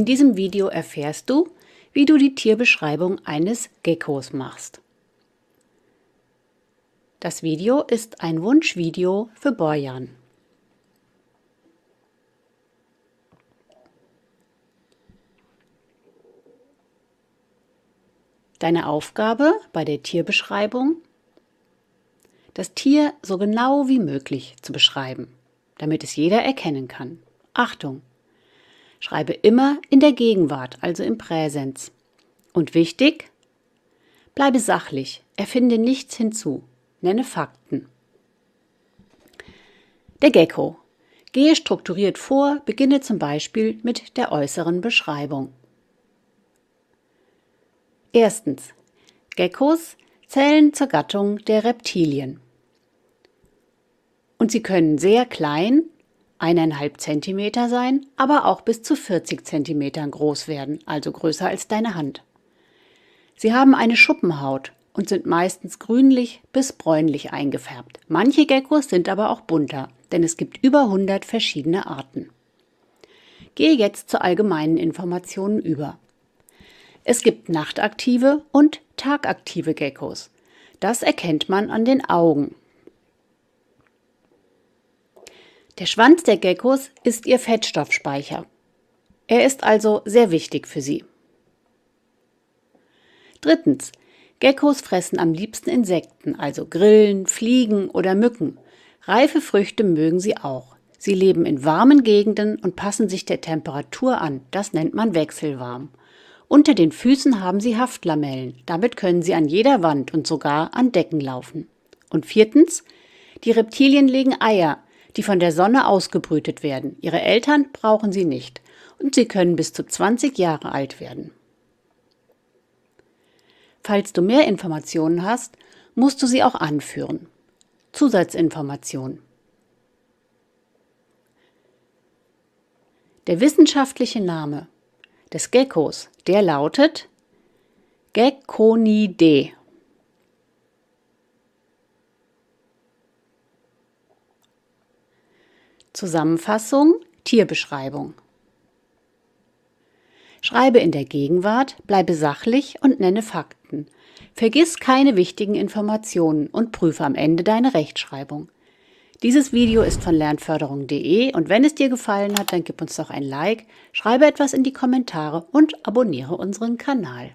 In diesem Video erfährst du, wie du die Tierbeschreibung eines Geckos machst. Das Video ist ein Wunschvideo für Borjan. Deine Aufgabe bei der Tierbeschreibung? Das Tier so genau wie möglich zu beschreiben, damit es jeder erkennen kann. Achtung, Schreibe immer in der Gegenwart, also im Präsens. Und wichtig, bleibe sachlich, erfinde nichts hinzu, nenne Fakten. Der Gecko. Gehe strukturiert vor, beginne zum Beispiel mit der äußeren Beschreibung. Erstens. Geckos zählen zur Gattung der Reptilien. Und sie können sehr klein eineinhalb Zentimeter sein, aber auch bis zu 40 Zentimetern groß werden, also größer als deine Hand. Sie haben eine Schuppenhaut und sind meistens grünlich bis bräunlich eingefärbt. Manche Geckos sind aber auch bunter, denn es gibt über 100 verschiedene Arten. Gehe jetzt zu allgemeinen Informationen über. Es gibt nachtaktive und tagaktive Geckos. Das erkennt man an den Augen. Der Schwanz der Geckos ist ihr Fettstoffspeicher. Er ist also sehr wichtig für sie. Drittens. Geckos fressen am liebsten Insekten, also Grillen, Fliegen oder Mücken. Reife Früchte mögen sie auch. Sie leben in warmen Gegenden und passen sich der Temperatur an. Das nennt man wechselwarm. Unter den Füßen haben sie Haftlamellen. Damit können sie an jeder Wand und sogar an Decken laufen. Und viertens. Die Reptilien legen Eier die von der Sonne ausgebrütet werden. Ihre Eltern brauchen sie nicht und sie können bis zu 20 Jahre alt werden. Falls du mehr Informationen hast, musst du sie auch anführen. Zusatzinformation. Der wissenschaftliche Name des Geckos, der lautet Gecconidae Zusammenfassung Tierbeschreibung Schreibe in der Gegenwart, bleibe sachlich und nenne Fakten. Vergiss keine wichtigen Informationen und prüfe am Ende deine Rechtschreibung. Dieses Video ist von lernförderung.de und wenn es dir gefallen hat, dann gib uns doch ein Like, schreibe etwas in die Kommentare und abonniere unseren Kanal.